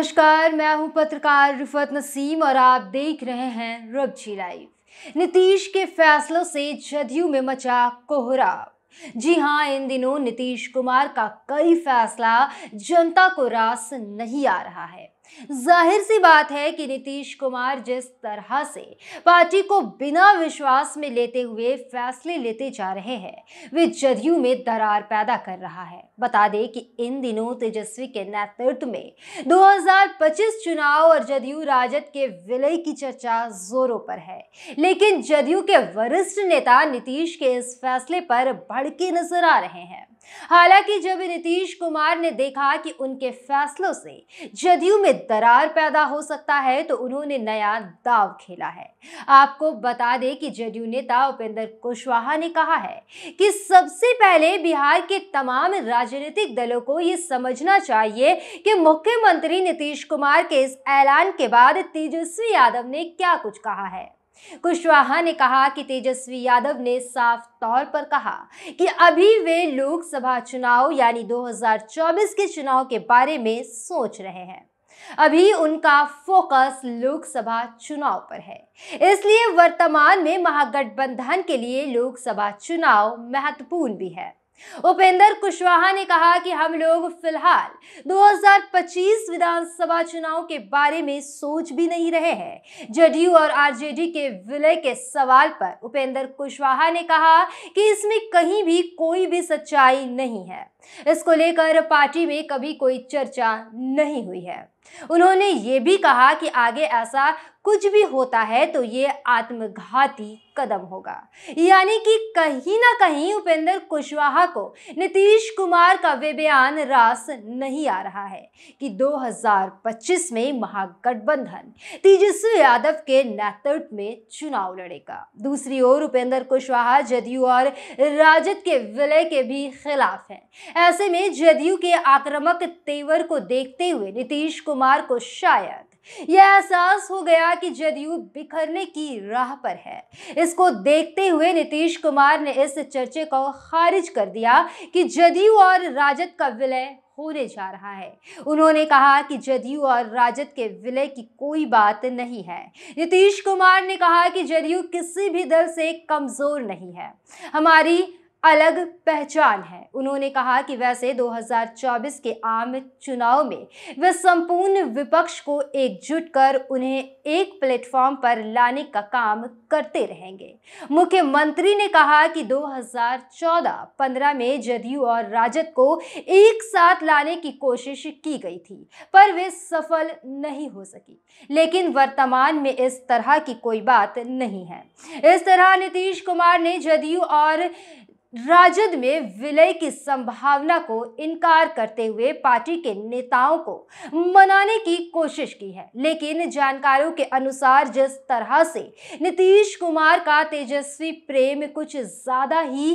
नमस्कार मैं हूं पत्रकार रिफत नसीम और आप देख रहे हैं रबजी लाइव नीतीश के फैसलों से जदयू में मचा कोहरा जी हां इन दिनों नीतीश कुमार का कई फैसला जनता को रास नहीं आ रहा है जाहिर सी बात है कि नीतीश कुमार जिस तरह से पार्टी को बिना विश्वास में लेते हुए फैसले लेते जा रहे हैं वे जदयू में दरार पैदा कर रहा है बता दें कि इन दिनों तेजस्वी के नेतृत्व में 2025 चुनाव और जदयू राजद के विलय की चर्चा जोरों पर है लेकिन जदयू के वरिष्ठ नेता नीतीश के इस फैसले पर भड़के नजर आ रहे हैं हालांकि जब नीतीश कुमार ने देखा कि उनके फैसलों से जदयू में दरार पैदा हो सकता है तो उन्होंने नया दाव खेला है आपको बता दें कि जदयू नेता उपेंद्र कुशवाहा ने कहा है कि सबसे पहले बिहार के तमाम राजनीतिक दलों को यह समझना चाहिए कि मुख्यमंत्री नीतीश कुमार के इस ऐलान के बाद तेजस्वी यादव ने क्या कुछ कहा है कुशवाहा ने कहा कि तेजस्वी यादव ने साफ तौर पर कहा कि अभी वे लोकसभा चुनाव यानी 2024 के चुनाव के बारे में सोच रहे हैं अभी उनका फोकस लोकसभा चुनाव पर है इसलिए वर्तमान में महागठबंधन के लिए लोकसभा चुनाव महत्वपूर्ण भी है उपेंद्र कुशवाहा ने कहा कि हम लोग फिलहाल 2025 विधानसभा चुनाव के बारे में सोच भी नहीं रहे हैं जेडीयू और आरजेडी के विलय के सवाल पर उपेंद्र कुशवाहा ने कहा कि इसमें कहीं भी कोई भी सच्चाई नहीं है इसको लेकर पार्टी में कभी कोई चर्चा नहीं हुई है उन्होंने ये भी कहा कि आगे ऐसा कुछ भी होता है तो ये आत्मघाती कदम होगा यानी कि कहीं ना कहीं उपेंद्र कुशवाहा को नीतीश कुमार का वे बयान रास नहीं आ रहा है कि 2025 में महागठबंधन तेजस्वी यादव के नेतृत्व में चुनाव लड़ेगा दूसरी ओर उपेंद्र कुशवाहा जदयू और राजद के विलय के भी खिलाफ हैं ऐसे में जदयू के आक्रामक तेवर को देखते हुए नीतीश कुमार को शायद यह एहसास हो गया कि जदयू बिखरने की राह पर है इसको देखते हुए नीतीश कुमार ने इस चर्चे को खारिज कर दिया कि जदयू और राजद का विलय होने जा रहा है उन्होंने कहा कि जदयू और राजद के विलय की कोई बात नहीं है नीतीश कुमार ने कहा कि जदयू किसी भी दल से कमज़ोर नहीं है हमारी अलग पहचान है उन्होंने कहा कि वैसे 2024 के आम चुनाव में वे संपूर्ण विपक्ष को एकजुट कर उन्हें एक प्लेटफॉर्म पर लाने का काम करते रहेंगे मुख्यमंत्री ने कहा कि 2014-15 में जदयू और राजद को एक साथ लाने की कोशिश की गई थी पर वे सफल नहीं हो सकी लेकिन वर्तमान में इस तरह की कोई बात नहीं है इस तरह नीतीश कुमार ने जदयू और राजद में विलय की संभावना को इनकार करते हुए पार्टी के नेताओं को मनाने की कोशिश की है लेकिन जानकारों के अनुसार जिस तरह से नीतीश कुमार का तेजस्वी प्रेम कुछ ज्यादा ही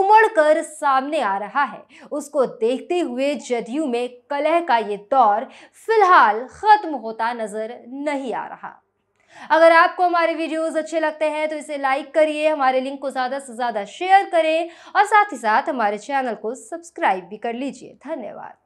उमड़कर सामने आ रहा है उसको देखते हुए जदयू में कलह का ये दौर फिलहाल खत्म होता नजर नहीं आ रहा अगर आपको हमारे वीडियोस अच्छे लगते हैं तो इसे लाइक करिए हमारे लिंक को ज़्यादा से ज़्यादा शेयर करें और साथ ही साथ हमारे चैनल को सब्सक्राइब भी कर लीजिए धन्यवाद